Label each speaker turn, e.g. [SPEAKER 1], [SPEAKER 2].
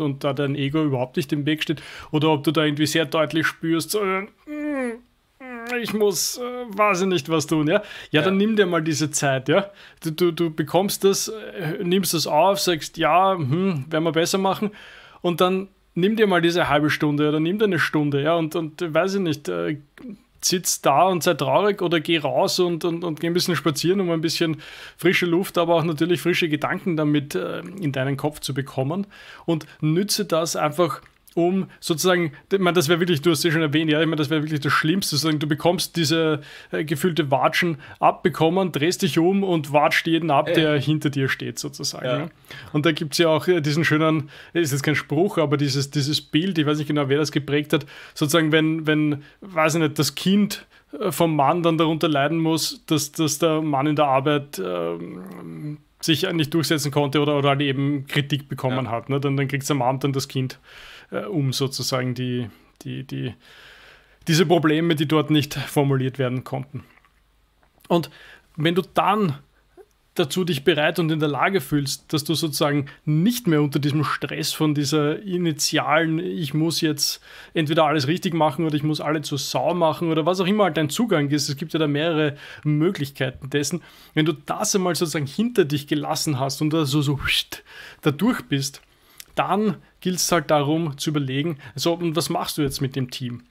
[SPEAKER 1] und da dein Ego überhaupt nicht im Weg steht oder ob du da irgendwie sehr deutlich spürst, so, äh, mm, ich muss, äh, weiß ich nicht, was tun, ja? ja? Ja, dann nimm dir mal diese Zeit, ja? Du, du, du bekommst das, äh, nimmst das auf, sagst, ja, hm, werden wir besser machen und dann nimm dir mal diese halbe Stunde oder nimm dir eine Stunde, ja, und, und weiß ich nicht, äh, sitz da und sei traurig oder geh raus und, und, und geh ein bisschen spazieren, um ein bisschen frische Luft, aber auch natürlich frische Gedanken damit äh, in deinen Kopf zu bekommen. Und nütze das einfach um sozusagen, ich meine, das wäre wirklich, du hast es ja schon erwähnt, ja, ich meine, das wäre wirklich das Schlimmste, sozusagen, du bekommst diese äh, gefühlte Watschen abbekommen, drehst dich um und watscht jeden ab, äh. der hinter dir steht, sozusagen. Ja. Und da gibt es ja auch äh, diesen schönen, äh, ist jetzt kein Spruch, aber dieses, dieses Bild, ich weiß nicht genau, wer das geprägt hat, sozusagen, wenn, wenn, weiß ich nicht, das Kind äh, vom Mann dann darunter leiden muss, dass, dass der Mann in der Arbeit ähm, sich nicht durchsetzen konnte oder, oder halt eben Kritik bekommen ja. hat. Ne? Dann, dann kriegt es am Abend dann das Kind äh, um, sozusagen, die, die, die, diese Probleme, die dort nicht formuliert werden konnten. Und wenn du dann dazu dich bereit und in der Lage fühlst, dass du sozusagen nicht mehr unter diesem Stress von dieser initialen, ich muss jetzt entweder alles richtig machen oder ich muss alle zur Sau machen oder was auch immer halt dein Zugang ist. Es gibt ja da mehrere Möglichkeiten dessen. Wenn du das einmal sozusagen hinter dich gelassen hast und da also so, so da durch bist, dann gilt es halt darum zu überlegen, so, und was machst du jetzt mit dem Team?